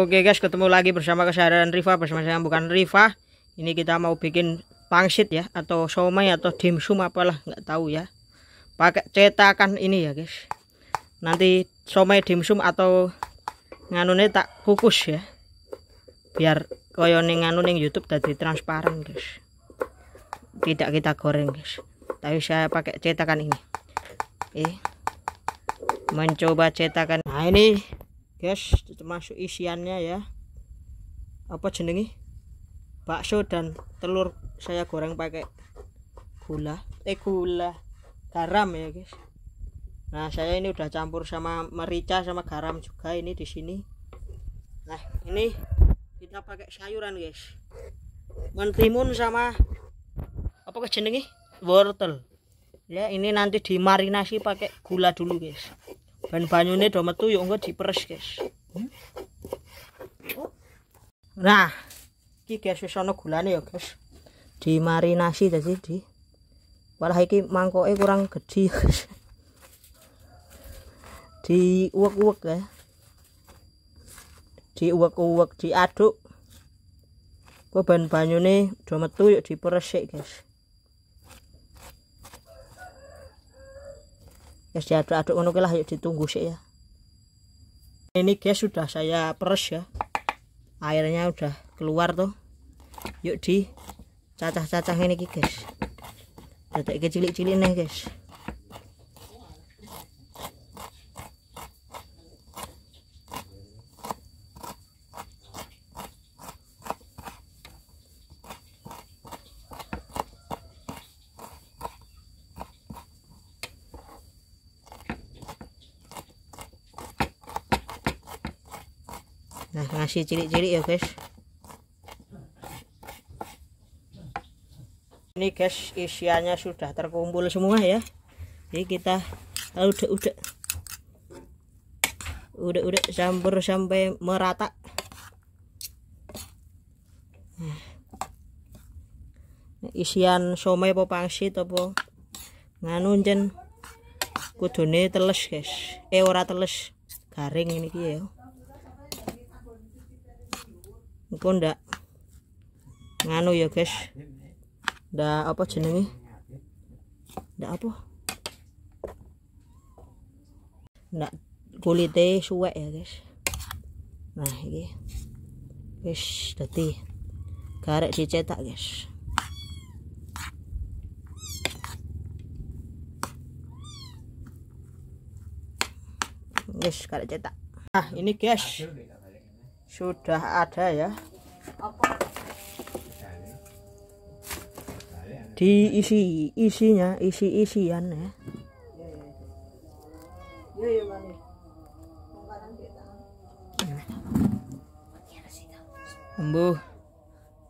Oke guys ketemu lagi bersama kesadaran Riva bersama saya bukan Riva ini kita mau bikin pangsit ya atau somai atau dimsum apalah nggak tahu ya pakai cetakan ini ya guys nanti somai dimsum atau nganune tak kukus ya biar koyone nganune YouTube tadi transparan guys tidak kita goreng guys tapi saya pakai cetakan ini eh mencoba cetakan nah ini guys termasuk isiannya ya apa jenengi bakso dan telur saya goreng pakai gula eh gula garam ya guys nah saya ini udah campur sama merica sama garam juga ini di sini nah ini kita pakai sayuran guys mentimun sama apa kejenengi wortel ya ini nanti dimarinasi pakai gula dulu guys Ben banyune do metu yo ya engko diperes, guys. Nah, iki guys wis ana gulane ya, guys. Dimarinasi tadi di. Walah iki mangkoke kurang Di diuwek-uwek ya. Diuwek-uwek diaduk. Kok ben banyune do metu yo ya diperesik, guys. ya diaduk-aduk ngono lah yuk ditunggu sih ya ini guys sudah saya peres ya airnya udah keluar tuh yuk di cacah-cacah ini guys detik kecil kecilin nih guys nah ngasih cilik-cilik ya guys ini guys isiannya sudah terkumpul semua ya jadi kita udah udah udah udah campur sampai merata nah, isian somai apa pangsit apa nganu jen kudune teles guys eh ora teles garing ini ya engko ndak nganu ya guys ndak apa jenenge ndak apa ndak kulite suwek ya guys nah iki wis dadi garek dicetak guys cash garek cetak ah ini guys sudah ada ya diisi isinya isi isian ya iya, iya, iya. yuk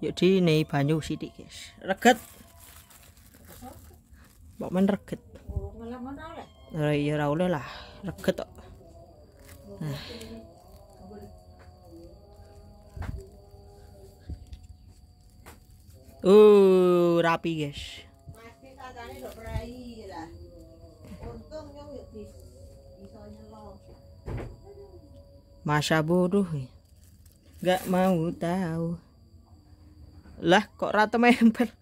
ya nih banyu sidik guys reget Mbak men reget. Oh, malah ngono oleh. Ya oleh lah, reget kok. Oh, nah. Uh, rapi guys. Ya Masa bodoh ya. Eh. Gak mau tahu. Lah kok rata member?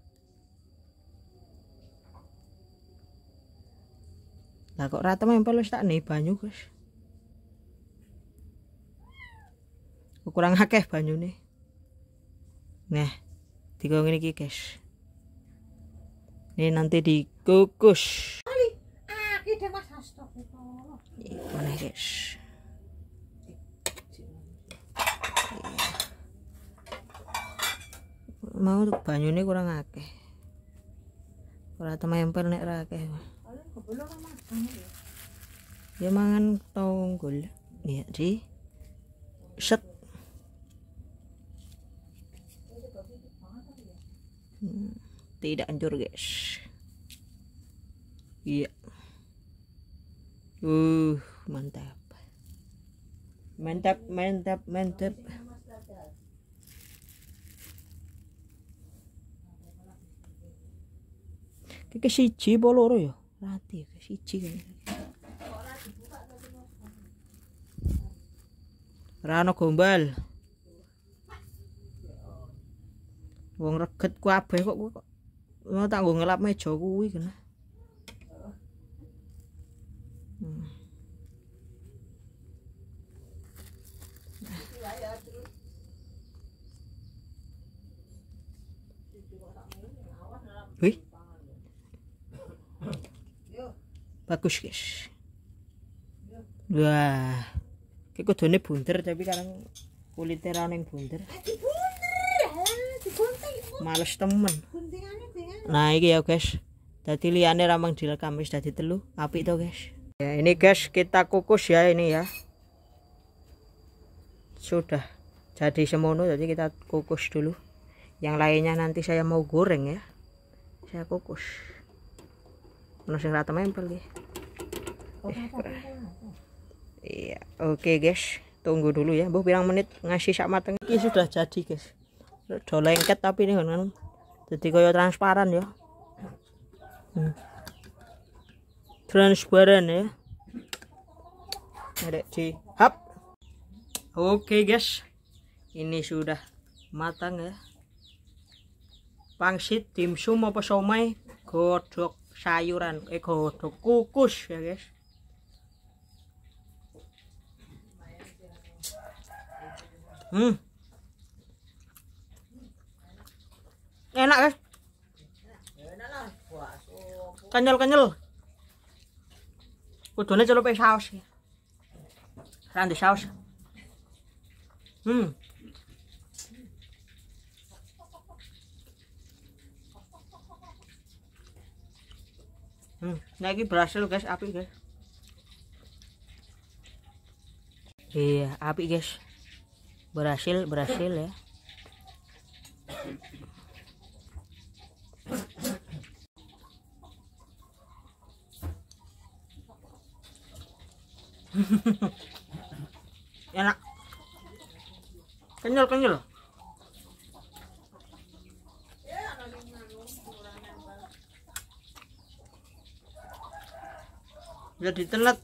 Lah kok rata member lu tak nih banyu, guys. Kurang banyu nih. Nah tiga ngene iki guys ini nanti dikukus ah, mana guys iya. mau ini kurang akeh ora temempel nek pernah akeh ya. ya mangan tonggol ya di set Hmm. tidak hancur guys iya uh mantap mantap mantap mantap ke si apa loro ya nanti ke siji Rano gombal Wong reget kabeh kok kok. Mau tak nggo ngelap meja kuwi kena. Hmm. Wih. Bagus, guys. Wah. Kayak kudune bunder tapi kadang kulitnya ra ning bunder males temen nah ini ya guys jadi liane ramang direkam wis dadi telu api to guys ya ini guys kita kukus ya ini ya sudah jadi semono jadi kita kukus dulu yang lainnya nanti saya mau goreng ya saya kukus menusin rata tempel ya iya oke guys tunggu dulu ya bu bilang menit ngasih sak mateng ini sudah jadi guys do lengket tapi ini kan jadi kaya transparan ya hmm. transparan ya ada di hap oke okay, guys ini sudah matang ya pangsit dimsum apa somai godok sayuran eh godok kukus ya guys hmm kenyal-kenyal coba es saus randi saus hmm Hmm, nah ini berhasil guys, api guys. Iya, api guys. Berhasil, berhasil ya. enak kenyal kenyal jadi telat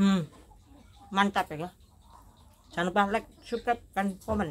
hmm mantap ya jangan lupa like subscribe dan komen